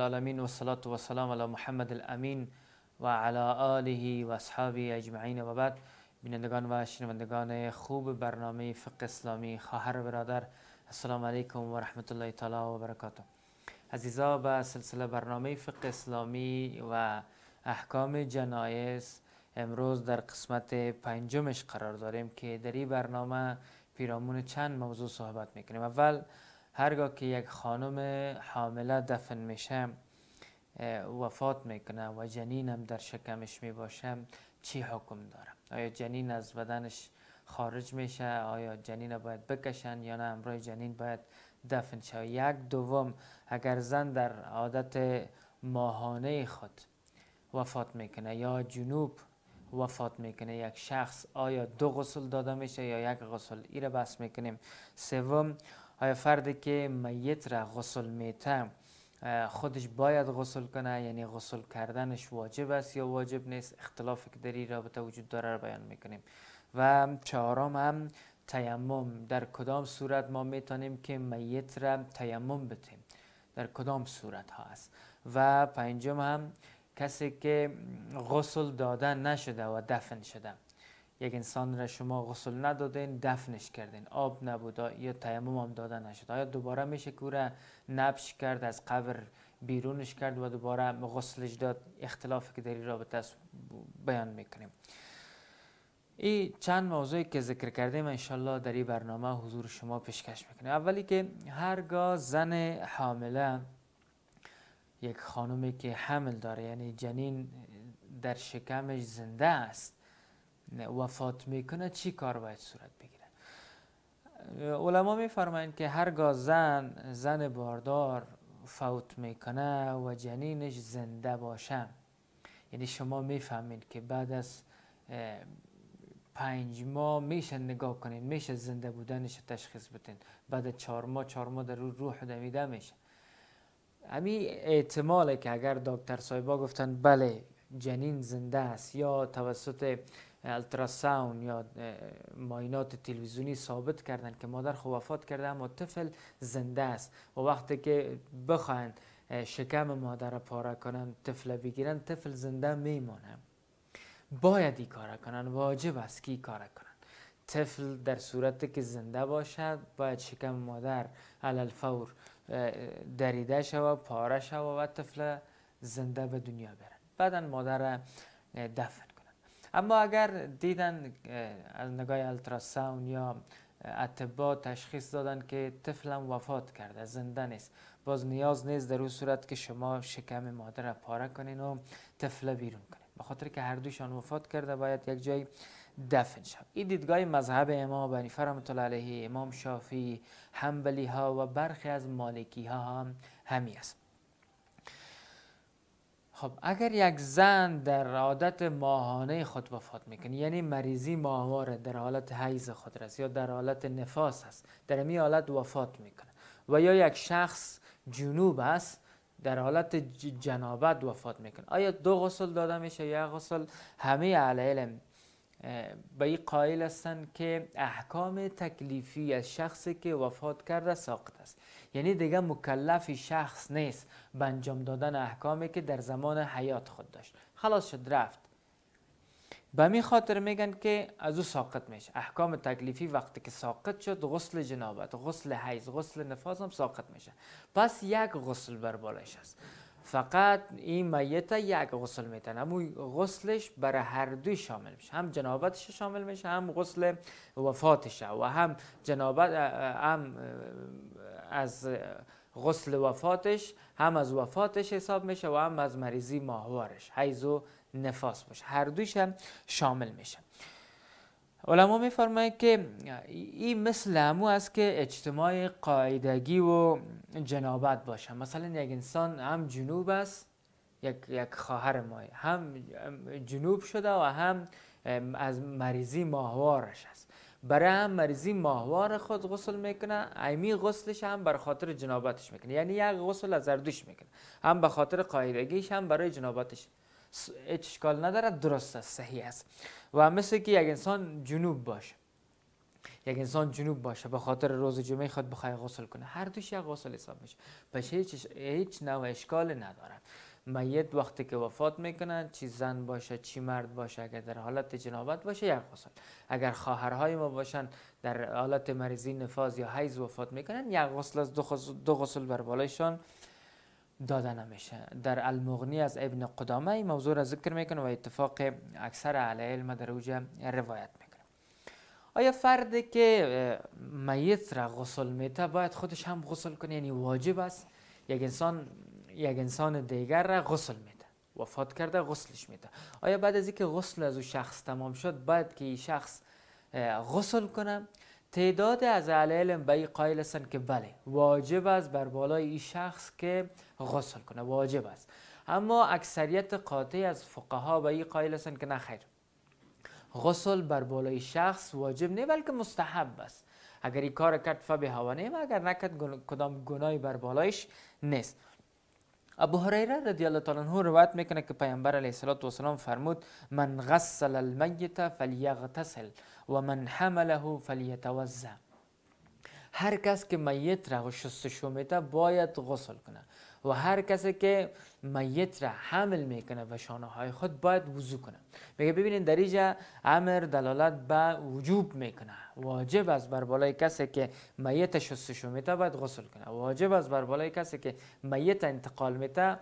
العالمین و صلات و سلام علی محمد الامین و علی آله و اصحابی اجمعین و بعد بینندگان و شنوندگان خوب برنامه فقه اسلامی خواهر برادر السلام علیکم و رحمت الله تعالی و برکاته عزیزا به سلسله برنامه فقه اسلامی و احکام جنایز امروز در قسمت پنجمش قرار داریم که در این برنامه پیرامون چند موضوع صحبت میکنیم اول هرگاه که یک خانم حامله دفن میشه وفات میکنه و جنینم در شکمش میباشه چی حکم داره آیا جنین از بدنش خارج میشه آیا جنین باید بکشن یا نه امرای جنین باید دفن شود یک دوم اگر زن در عادت ماهانه خود وفات میکنه یا جنوب وفات میکنه یک شخص آیا دو غسل داده میشه یا یک غسل ایره بس میکنیم سوم آیا فردی که میت را غسل میته خودش باید غسل کنه یعنی غسل کردنش واجب است یا واجب نیست اختلافی که در این رابطه وجود داره را بیان میکنیم و چهارم هم تیمم در کدام صورت ما میتونیم که میت را تیمم بتیم در کدام صورت ها است و پنجم هم کسی که غسل داده نشده و دفن شده یک انسان را شما غسل ندادین دفنش کردین آب نبود یا تیمم هم داده نشد آیا دوباره میشه که او را نبش کرد از قبر بیرونش کرد و دوباره غسلش داد اختلافی که در این رابطه است بیان میکنیم این چند موضوعی که ذکر کردیم انشالله در این برنامه حضور شما پیشکش میکنیم اولی که هرگاه زن حامله یک خانمی که حمل داره یعنی جنین در شکمش زنده است وفات میکنه چی کار باید صورت بگیره علما میفرمایند که هرگاه زن زن باردار فوت میکنه و جنینش زنده باشه یعنی شما میفهمید که بعد از پنج ماه میشه نگاه کنید میشه زنده بودنش تشخیص بدین بعد چهار ماه چهار ماه در روح دمیده میشه امی اعتماله که اگر دکتر سایبا گفتن بله جنین زنده است یا توسط التراساون یا ماینات تلویزیونی ثابت کردن که مادر خو وفات کرده اما طفل زنده است و وقتی که بخواهند شکم مادر را پاره کنن طفل بگیرن طفل زنده میمانه باید این کار کنن واجب است که این کار کنن طفل در صورت که زنده باشد باید شکم مادر علال فور دریده شود پاره شود و طفل زنده به دنیا برن بعدا مادر دفن اما اگر دیدن از نگاه التراساون یا اطبا تشخیص دادن که طفلم وفات کرده زنده نیست باز نیاز نیست در اون صورت که شما شکم مادر را پاره کنین و طفل بیرون کنین به خاطر که هر دوشان وفات کرده باید یک جای دفن شد این دیدگاه مذهب امام بنی فرمت الله امام شافی حنبلی ها و برخی از مالکی ها هم همی است خب اگر یک زن در عادت ماهانه خود وفات میکنه یعنی مریضی ماهواره در حالت حیز خود است یا در حالت نفاس است در این حالت وفات میکنه و یا یک شخص جنوب است در حالت جنابت وفات میکنه آیا دو غسل داده میشه یا غسل همه علم به این قائل هستند که احکام تکلیفی از شخصی که وفات کرده ساقط است یعنی دیگه مکلف شخص نیست به انجام دادن احکامی که در زمان حیات خود داشت خلاص شد رفت به می خاطر میگن که از او ساقط میشه احکام تکلیفی وقتی که ساقط شد غسل جنابت غسل حیز غسل نفاس هم ساقط میشه پس یک غسل بر بالایش است فقط این میت یک غسل میتن اما غسلش برای هر دو شامل میشه هم جنابتش شامل میشه هم غسل وفاتش و هم جنابت هم از غسل وفاتش هم از وفاتش حساب میشه و هم از مریضی ماهوارش حیز و نفاس باشه هر هم شامل میشه علما میفرمایند که این مثل همو است که اجتماع قاعدگی و جنابت باشه مثلا یک انسان هم جنوب است یک, یک خواهر ما هم جنوب شده و هم از مریضی ماهوارش است برای هم مریضی ماهوار خود غسل میکنه ایمی غسلش هم بر خاطر جنابتش میکنه یعنی یک غسل از اردوش میکنه هم به خاطر قاعدگیش هم برای جنابتش هیچ اشکال ندارد درست است صحیح است و مثل که یک انسان جنوب باشه یک انسان جنوب باشه به خاطر روز جمعه خود بخوای غسل کنه هر دوش یک غسل حساب میشه پس هیچ هیچ نوع اشکال نداره میت وقتی که وفات میکنن چی زن باشه چی مرد باشه اگر در حالت جنابت باشه یک غسل اگر خواهرهای ما باشن در حالت مریضی نفاز یا حیض وفات میکنن یک غسل از دو, دو غسل بر بالایشان نمیشه در المغنی از ابن قدامه این موضوع را ذکر میکنه و اتفاق اکثر اهل علم در اوجه روایت میکنه آیا فردی که میت را غسل میته باید خودش هم غسل کنه یعنی واجب است یک انسان یک انسان دیگر را غسل میده وفات کرده غسلش میده آیا بعد از اینکه غسل از او شخص تمام شد باید که این شخص غسل کنه تعداد از اهل علم به قائل هستند که بله واجب است بر بالای این شخص که غسل کنه واجب است اما اکثریت قاطع از فقها به این قائل هستند که نه خیر غسل بر بالای شخص واجب نه بلکه مستحب است اگر این کار کرد فبه هوا نیم اگر نکرد کدام گناهی بر بالایش نیست ابو هریره رضی الله تعالی عنه روایت میکنه که پیامبر علیه السلام فرمود من غسل المیت فلیغتسل و من حمله فلیتوزع هر کس که میت را شستشو میده باید غسل کنه و هر کسی که میت را حمل میکنه و شانه های خود باید وضو کنه میگه ببینید در اینجا امر دلالت به وجوب میکنه واجب از بر بالای کسی که میت شستشو میده باید غسل کنه واجب از بر بالای کسی که میت انتقال میده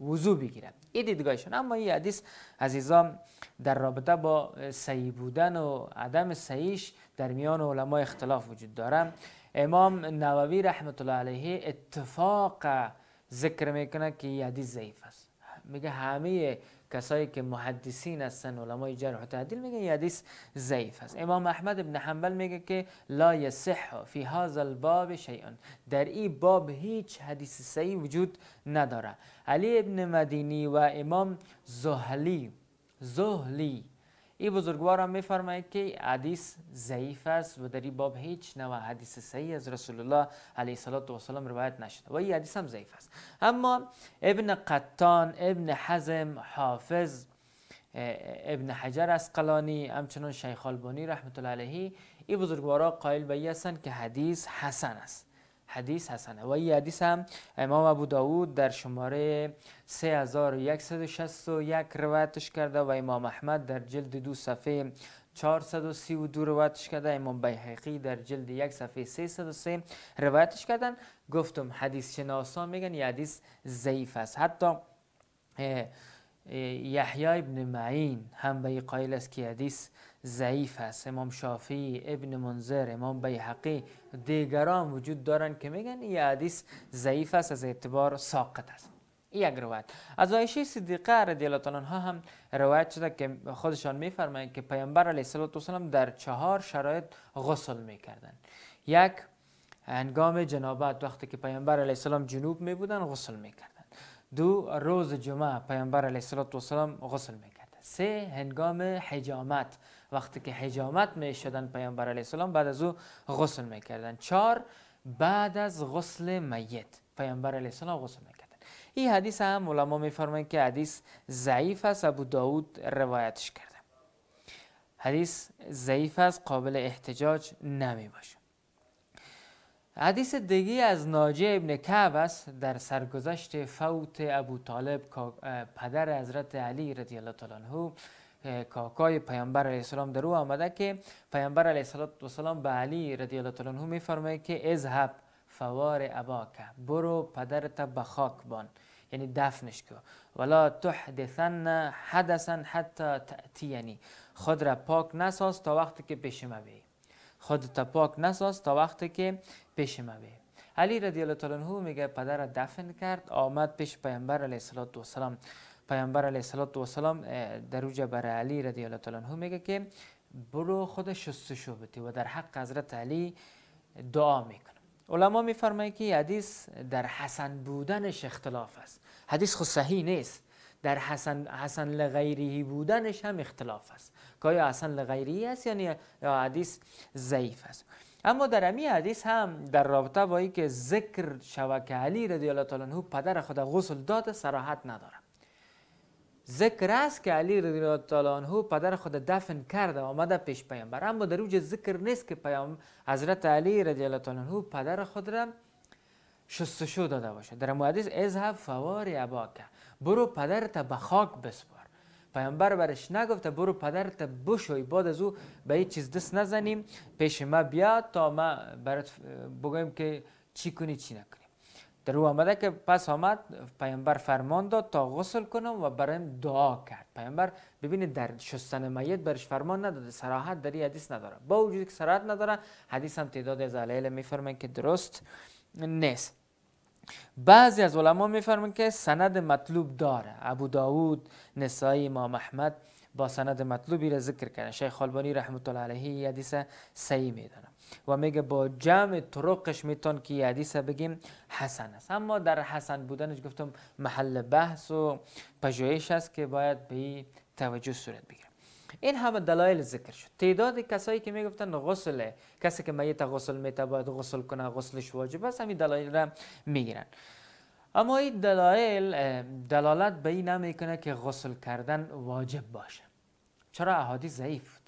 وضو بگیرد این دیدگاهشون اما این حدیث عزیزان در رابطه با صحیح بودن و عدم صحیحش در میان علما اختلاف وجود دارم امام نووی رحمت الله علیه اتفاق ذکر میکنه که این حدیث ضعیف است میگه همه کسایی که محدثین هستن علمای جرح و تعدیل میگن یه حدیث ضعیف است. امام احمد ابن حنبل میگه که لا یصح فی هذا الباب شیئا در این باب هیچ حدیث صحیح وجود نداره علی ابن مدینی و امام زهلی زهلی ای بزرگوار هم میفرمایید که حدیث ضعیف است و در این باب هیچ نوع حدیث صحیح از رسول الله علیه الصلاه و السلام روایت نشده و این حدیث هم ضعیف است اما ابن قطان ابن حزم حافظ ابن حجر قلانی، همچنان شیخ البانی رحمت الله علیه این بزرگوارا قائل به هستند که حدیث حسن است حدیث حسنه و این حدیث هم امام ابو داود در شماره 3161 روایتش کرده و امام احمد در جلد دو صفحه 432 روایتش کرده امام بیحقی در جلد یک صفحه 303 روایتش کردن گفتم حدیث شناسان میگن یه حدیث ضعیف است حتی یحیی ابن معین هم به قائل است که حدیث ضعیف است امام شافی ابن منذر امام بیحقی دیگران وجود دارند که میگن این حدیث ضعیف است از اعتبار ساقط است یک روایت از عایشه صدیقه رضی الله هم روایت شده که خودشان میفرمایند که پیامبر علیه السلام در چهار شرایط غسل میکردند یک هنگام جنابت وقتی که پیامبر علیه السلام جنوب می غسل میکردند دو روز جمعه پیامبر علیه السلام غسل میکردند سه هنگام حجامت وقتی که حجامت می شدن پیامبر علیه السلام بعد از او غسل می کردن بعد از غسل میت پیامبر علیه السلام غسل می این حدیث هم علما می که حدیث ضعیف است ابو داود روایتش کرده حدیث ضعیف است قابل احتجاج نمی حدیث دیگی از ناجی ابن کعب است در سرگذشت فوت ابو طالب پدر حضرت علی رضی الله تعالی عنه کاکای پیامبر علیه السلام در او آمده که پیامبر علیه السلام به علی رضی الله تعالی عنه میفرمایه که اذهب فوار اباک برو پدرت به خاک بان یعنی دفنش کن ولا تحدثن حدثا حتی تأتینی خود را پاک نساز تا وقتی که پیش ما تا تا پاک نساز تا وقتی که موی علی رضی الله تعالی عنه میگه پدر دفن کرد آمد پیش پیامبر علیه السلام پیامبر علیه السلام در اوجه بر علی رضی الله تعالی عنه میگه که برو خود شستشو بتی و در حق حضرت علی دعا میکنه علما میفرمایند که حدیث در حسن بودنش اختلاف است حدیث خود صحیح نیست در حسن حسن لغیری بودنش هم اختلاف است که حسن لغیری است یعنی یا حدیث ضعیف است اما در امی حدیث هم در رابطه با که ذکر شوه که علی رضی الله تعالی عنه پدر خود غسل داد سراحت نداره ذکر است که علی رضی الله تعالی عنه پدر خود دفن کرده آمده پیش پیامبر اما در اوج ذکر نیست که پیام حضرت علی رضی الله تعالی عنه پدر خود را شستشو داده باشه در حدیث اذهب فوار اباکه برو پدرت به خاک بسپار پیامبر برش نگفته برو پدرت بشوی بعد از او به هیچ چیز دست نزنیم پیش ما بیا تا ما برات بگویم که چی کنی چی نکنی در او آمده که پس آمد پیامبر فرمان داد تا غسل کنم و برایم دعا کرد پیامبر ببینید در شستن میت برش فرمان نداده سراحت در این حدیث نداره با وجودی که سراحت نداره حدیث هم تعداد از علیل که درست نیست بعضی از علما میفرمایند که سند مطلوب داره ابو داود نسائی امام احمد با سند مطلوبی را ذکر کردن شیخ البانی رحمت الله علیه یه حدیث صحیح میدانه و میگه با جمع طرقش میتون که یه حدیث بگیم حسن است اما در حسن بودنش گفتم محل بحث و پژوهش است که باید به توجه صورت بگیره این همه دلایل ذکر شد تعداد کسایی که میگفتن غسله کسی که میت غسل میته باید غسل کنه غسلش واجب است همین دلایل را میگیرن اما این دلایل دلالت به این نمیکنه که غسل کردن واجب باشه چرا احادیث ضعیف بود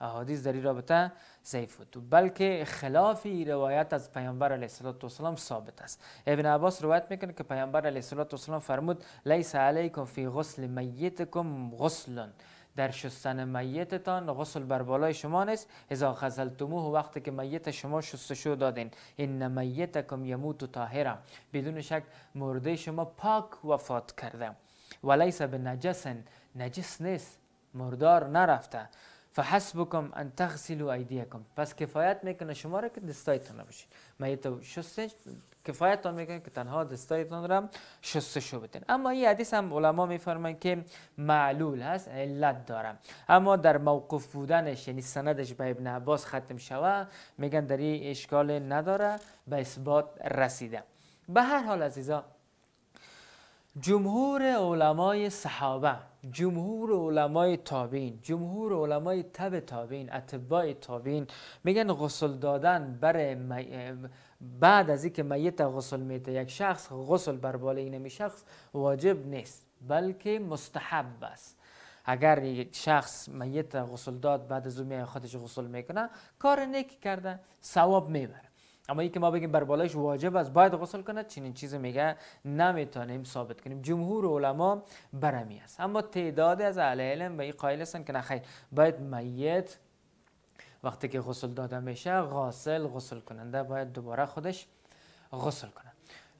احادیث در این رابطه ضعیف بود بلکه خلافی روایت از پیامبر علیه السلام ثابت است ابن عباس روایت میکنه که پیامبر علیه السلام فرمود لیس علیکم فی غسل میتکم غسلن در شستن میتتان غسل بر بالای شما نیست اذا غسلتموه وقتی که میت شما شستشو دادین این میتکم یموت و طاهره بدون شک مرده شما پاک وفات کرده ولیس به نجسن نجس نیست مردار نرفته فحسبکم ان تغسلوا کم پس کفایت میکنه شما را که دستایتون نباشید میت شستش کفایتتان میکنه که تنها دستایتان را شستشو بدین اما این حدیث هم علما میفرمایند که معلول هست علت دارم. اما در موقف بودنش یعنی سندش به ابن عباس ختم شوه میگن در این اشکال نداره به اثبات رسیده به هر حال عزیزا جمهور علمای صحابه جمهور علمای تابین جمهور علمای تبع تابعین تابین تابعین میگن غسل دادن بر بعد از اینکه میت غسل میته یک شخص غسل بر بالای نمی شخص واجب نیست بلکه مستحب است اگر یک شخص میت غسل داد بعد از اون خودش غسل میکنه کار نیکی کرده ثواب میبره اما اینکه ما بگیم بر بالایش واجب است باید غسل کنه چنین چیزی میگه نمیتونیم ثابت کنیم جمهور علما برمی است اما تعداد از اهل علم به این قائل هستند که نخیر باید میت وقتی که غسل داده میشه غاسل غسل کننده باید دوباره خودش غسل کنه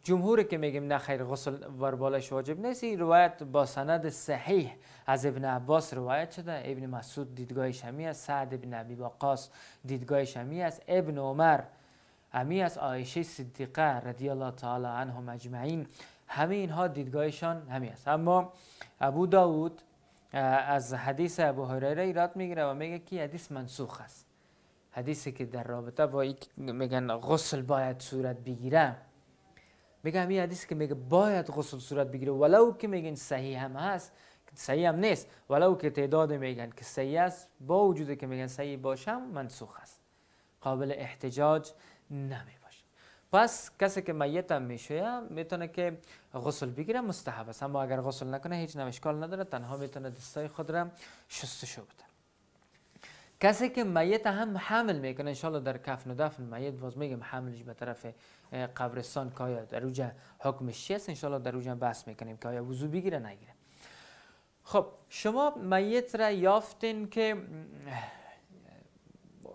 جمهوری که میگیم نه خیر غسل بر بالش واجب نیست این روایت با سند صحیح از ابن عباس روایت شده ابن مسعود دیدگاه شمی است سعد ابن ابی وقاص دیدگاه شمی است ابن عمر امی از عایشه صدیقه رضی الله تعالی عنهم مجمعین همه اینها دیدگاهشان همین است اما ابو داود از حدیث ابو هریره ایراد میگیره و میگه که حدیث منسوخ است حدیثی که در رابطه با میگن غسل باید صورت بگیره میگم همین حدیث که میگه باید غسل صورت بگیره ولو که میگن صحیح هم هست صحیح هم نیست ولو که تعداد میگن که صحیح است با وجود که میگن صحیح باشم منسوخ است قابل احتجاج نمی باشه پس کسی که میت هم میشه میتونه که غسل بگیره مستحب است اما اگر غسل نکنه هیچ نمشکال نداره تنها میتونه دستای خود را شستشو بده کسی که میت هم حمل میکنه انشالله در کفن و دفن میت باز میگم حملش به طرف قبرستان که آیا در روجه حکم ان است انشالله در روجه بحث میکنیم که آیا وضو بگیره نگیره خب شما میت را یافتین که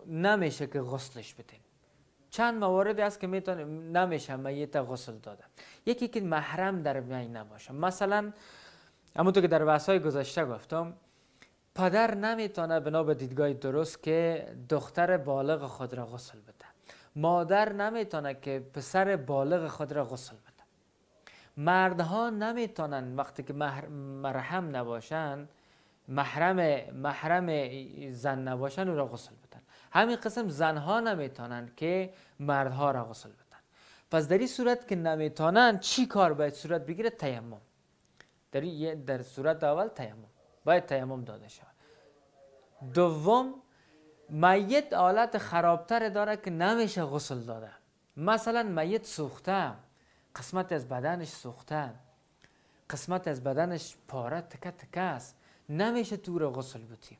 نمیشه که غسلش بتین چند مواردی هست که میتونه نمیشه میت غسل داده یکی که محرم در بین نباشه مثلا اما که در بحث های گذشته گفتم پدر نمیتونه بنا به دیدگاه درست که دختر بالغ خود را غسل بده مادر نمیتونه که پسر بالغ خود را غسل بده مردها نمیتونن وقتی که مرحم نباشن محرم محرم زن نباشن او را غسل بدن همین قسم زنها نمیتونن که مردها را غسل بدن پس در این صورت که نمیتونن چی کار باید صورت بگیره تیمم در در صورت اول تیمم باید تیمم داده شود دوم میت حالت خرابتر داره که نمیشه غسل داده مثلا میت سوخته قسمت از بدنش سوخته قسمت از بدنش پاره تکه تکه است نمیشه تو رو غسل بودی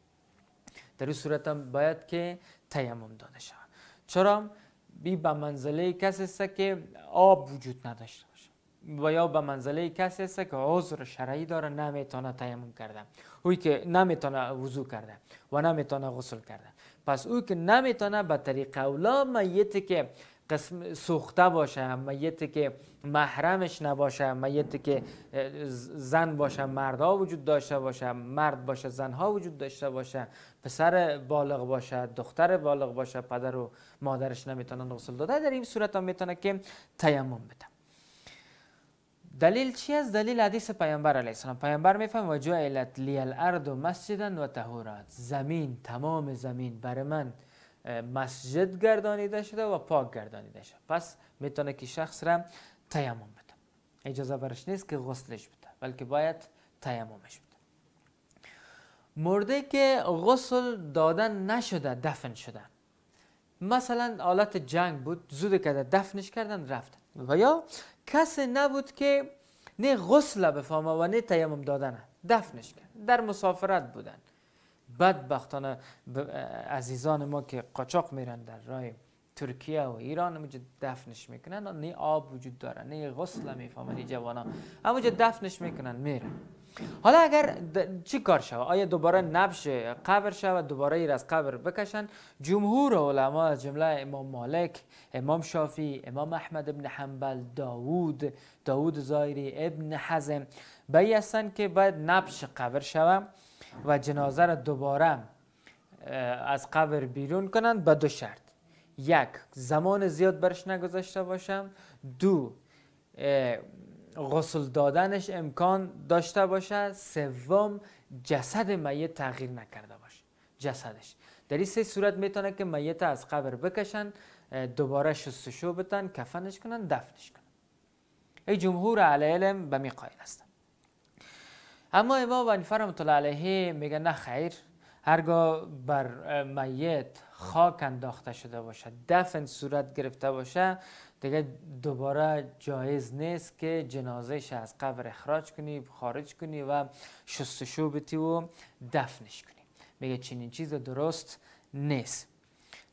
در این صورت هم باید که تیمم داده شود چرا بی به منزله کسی است که آب وجود نداشته و یا به منزله کسی است که عذر شرعی داره نمیتونه تیمم کرده اوی که نمیتونه وضو کرده و نمیتونه غسل کرده پس اوی که نمیتونه به طریق اولا میتی که قسم سوخته باشه میتی که محرمش نباشه میتی که زن باشه مردها وجود داشته باشه مرد باشه زنها وجود داشته باشه پسر بالغ باشه دختر بالغ باشه پدر و مادرش نمیتونه غسل داده در این صورت هم میتونه که تیمم بده دلیل چی است دلیل حدیث پیامبر علیه السلام پیامبر میفهم و جعلت لی الارض مسجدا و تهورات زمین تمام زمین بر من مسجد گردانیده شده و پاک گردانیده شده پس میتونه که شخص را تیمم بده اجازه برش نیست که غسلش بده بلکه باید تیممش بده مرده که غسل دادن نشده دفن شده مثلا آلت جنگ بود زود کرده دفنش کردن رفت و یا کس نبود که نه غسل بفهمه و نه تیمم دادنه دفنش کرد در مسافرت بودن بدبختانه عزیزان ما که قاچاق میرن در راه ترکیه و ایران اونجا دفنش میکنن نه آب وجود داره نه غسل میفهمن جوانا همونجا دفنش میکنن میرن حالا اگر چی کار شود آیا دوباره نبش قبر شود دوباره ایر از قبر بکشن جمهور علما از جمله امام مالک امام شافی امام احمد ابن حنبل داوود داوود زایری ابن حزم بایی که باید نبش قبر شود و جنازه را دوباره از قبر بیرون کنند به دو شرط یک زمان زیاد برش نگذاشته باشم دو غسل دادنش امکان داشته باشه سوم جسد میت تغییر نکرده باشه جسدش در این سه صورت میتونه که میت از قبر بکشن دوباره شستشو بتن کفنش کنن دفنش کنن ای جمهور علی علم به می اما امام و رحمت علیه میگه نه خیر هرگاه بر میت خاک انداخته شده باشه دفن صورت گرفته باشه دیگه دوباره جایز نیست که جنازهش از قبر اخراج کنی خارج کنی و شستشو بتی و دفنش کنی میگه چنین چیز درست نیست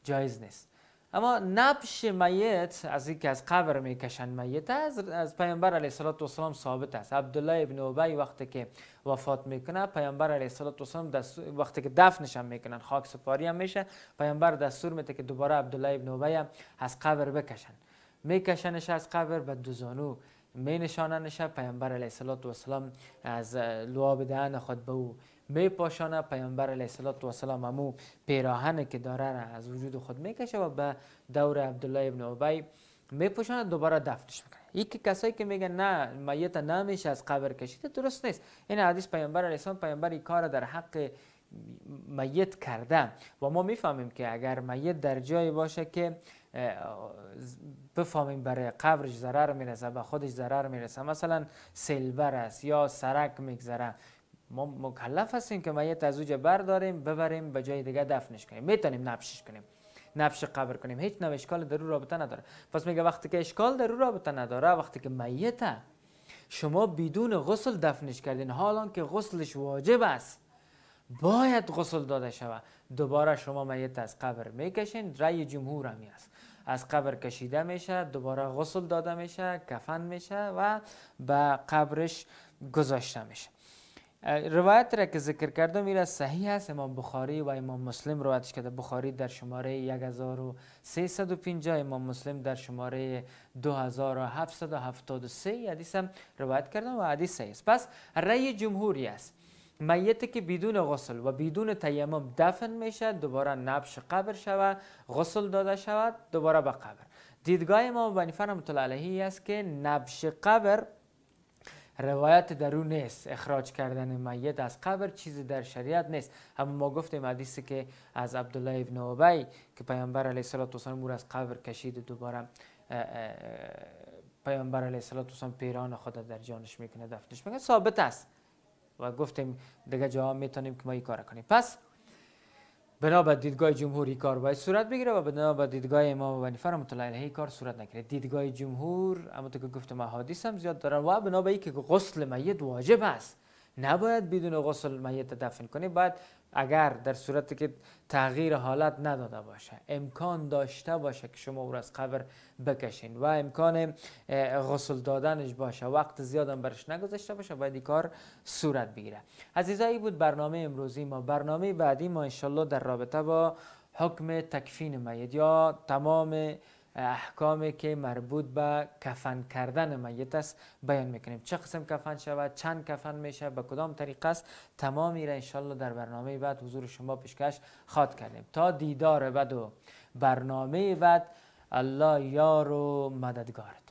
جایز نیست اما نبش میت از اینکه از قبر میکشن میت از, از پیامبر علیه صلات و ثابت است عبدالله ابن عبای وقتی که وفات میکنه پیامبر علیه صلات و وقتی که دفنش هم میکنن خاک سپاری هم میشه پیامبر دستور میده که دوباره عبدالله ابن عبای از قبر بکشن میکشنش از قبر و دوزانو زانو می نشاننش پیامبر علیه سلام از لواب دهن خود به او می پاشانه پیامبر علیه سلام امو پیراهن که داره از وجود خود میکشه و به دور عبدالله ابن عبای می پوشانه دوباره دفنش میکنه یکی کسایی که میگن نه میت نمیشه از قبر کشیده درست نیست این حدیث پیامبر علیه السلام پیامبر این کار در حق میت کرده و ما میفهمیم که اگر میت در جایی باشه که بفهمیم برای قبرش ضرر میرسه به خودش ضرر میرسه مثلا سیلبر است یا سرک میگذره ما مکلف هستیم که میت از اوجه برداریم ببریم به جای دیگه دفنش کنیم میتونیم نبشش کنیم نبش قبر کنیم هیچ نو اشکال در رابطه نداره پس میگه وقتی که اشکال در رابطه نداره وقتی که میته شما بدون غسل دفنش کردین حالان که غسلش واجب است باید غسل داده شود دوباره شما میت از قبر میکشین رأی جمهور همی است از قبر کشیده میشه دوباره غسل داده میشه کفن میشه و به قبرش گذاشته میشه روایت را که ذکر کردم این صحیح است امام بخاری و امام مسلم روایتش کرده بخاری در شماره 1350 امام مسلم در شماره 2773 حدیث هم روایت کرده و حدیث صحیح است پس رأی جمهوری است میتی که بدون غسل و بدون تیمم دفن میشه دوباره نبش قبر شود غسل داده شود دوباره به قبر دیدگاه ما بنیفر مطلع علیه است که نبش قبر روایت درو نیست اخراج کردن میت از قبر چیزی در شریعت نیست اما ما گفتیم حدیثی که از عبدالله ابن عبای که پیامبر علیه الصلاه و او از قبر کشید و دوباره پیامبر علیه الصلاه و پیران خود در جانش میکنه دفنش میکنه ثابت است و گفتیم دیگه جا میتونیم که ما این کار کنیم پس بنا به دیدگاه جمهوری کار باید صورت بگیره و بنا به دیدگاه امام و نفر رحمت الله کار صورت نگیره دیدگاه جمهور اما که گفتم احادیث هم زیاد دارن و بنا به که غسل میت واجب است نباید بدون غسل میت دفن کنی بعد اگر در صورتی که تغییر حالت نداده باشه امکان داشته باشه که شما او را از قبر بکشین و امکان غسل دادنش باشه وقت زیادم برش نگذشته باشه باید این کار صورت بگیره عزیزایی بود برنامه امروزی ما برنامه بعدی ما انشالله در رابطه با حکم تکفین میت یا تمام احکامی که مربوط به کفن کردن میت است بیان میکنیم چه قسم کفن شود چند کفن میشه به کدام طریق است تمامی را انشالله در برنامه بعد حضور شما پیشکش خواد کردیم تا دیدار بعد و برنامه بعد الله یار و مددگارت